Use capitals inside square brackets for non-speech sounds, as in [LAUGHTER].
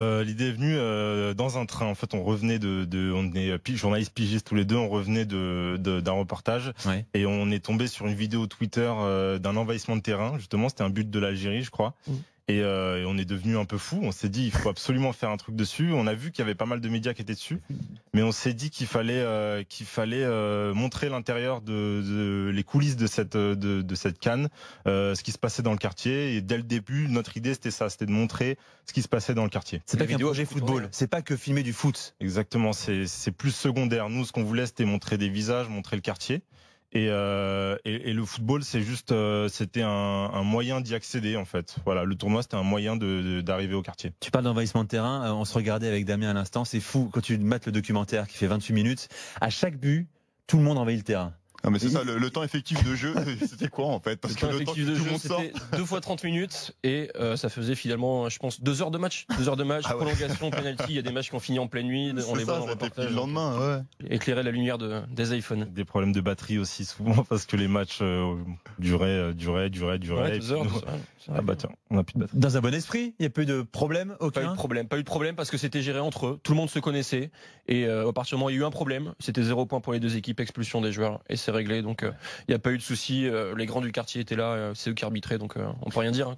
Euh, l'idée est venue euh, dans un train. En fait, on revenait de, on est euh, journaliste pigiste tous les deux, on revenait de d'un reportage et on est tombé sur une vidéo Twitter d'un envahissement de terrain. Justement, c'était un but de l'Algérie, je crois. Mmh. Euh, et, on est devenu un peu fou. On s'est dit il faut absolument faire un truc dessus. On a vu qu'il y avait pas mal de médias qui étaient dessus, mais on s'est dit qu'il fallait euh, qu'il fallait euh, montrer l'intérieur de, les coulisses de cette de, cette canne, ce qui se passait dans le quartier. Et dès le début, notre idée c'était ça, c'était de montrer ce qui se passait dans le quartier. C'est pas qu'un projet football. C'est pas que filmer du foot. Exactement. C'est c'est plus secondaire. Nous, ce qu'on voulait, c'était montrer des visages, montrer le quartier. Euh, et, et, le football, c'est juste, euh, c'était un, moyen d'y accéder en fait. Voilà, le tournoi, c'était un moyen d'arriver au quartier. Tu parles d'envahissement de terrain. Euh, on se regardait avec Damien à l'instant. C'est fou quand tu mets le documentaire qui fait 28 minutes. À chaque but, tout le monde envahit le terrain. Non mais c'est ça, le, temps effectif de jeu, [LAUGHS] c'était quoi en fait Parce le que temps le temps effectif de jeu, c'était 2 fois 30 minutes et euh, ça faisait finalement, je pense, 2 heures de match. 2 heures de match, ah prolongation, penalty, il y a des matchs qui ont fini en pleine nuit, on les voit dans le reportage. lendemain, ouais. Euh, éclairer la lumière de, des iPhones. Des problèmes de batterie aussi souvent [LAUGHS] parce que les matchs euh, duraient, duraient, duraient, duraient. heures, Ah bah on a plus de batterie. Dans un bon esprit, il n'y a pas eu de problème aucun Pas eu de problème, pas eu de problème parce que c'était géré entre eux, tout le monde se connaissait et à partir du moment où il y a eu un problème, c'était 0 points pour les deux équipes, expulsion des joueurs et réglé. Donc il euh, n'y a pas eu de souci. Euh, les grands du quartier étaient là, euh, c'est eux qui arbitraient, donc on peut rien dire. Hein.